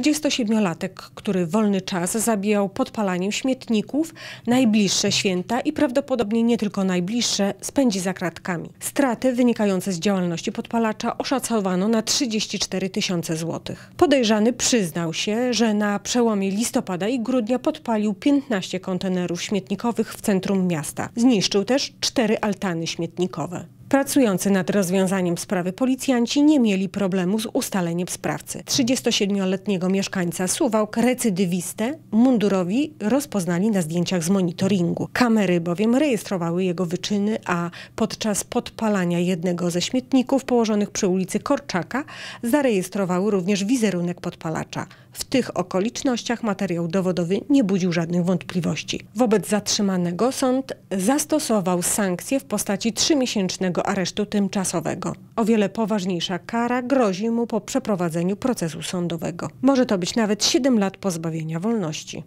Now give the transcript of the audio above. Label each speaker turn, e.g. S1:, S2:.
S1: 37-latek, który wolny czas zabijał podpalaniem śmietników, najbliższe święta i prawdopodobnie nie tylko najbliższe spędzi za kratkami. Straty wynikające z działalności podpalacza oszacowano na 34 tysiące złotych. Podejrzany przyznał się, że na przełomie listopada i grudnia podpalił 15 kontenerów śmietnikowych w centrum miasta. Zniszczył też cztery altany śmietnikowe. Pracujący nad rozwiązaniem sprawy policjanci nie mieli problemu z ustaleniem sprawcy. 37-letniego mieszkańca Suwałk recydywistę mundurowi rozpoznali na zdjęciach z monitoringu. Kamery bowiem rejestrowały jego wyczyny, a podczas podpalania jednego ze śmietników położonych przy ulicy Korczaka zarejestrowały również wizerunek podpalacza. W tych okolicznościach materiał dowodowy nie budził żadnych wątpliwości. Wobec zatrzymanego sąd zastosował sankcję w postaci trzymiesięcznego aresztu tymczasowego. O wiele poważniejsza kara grozi mu po przeprowadzeniu procesu sądowego. Może to być nawet 7 lat pozbawienia wolności.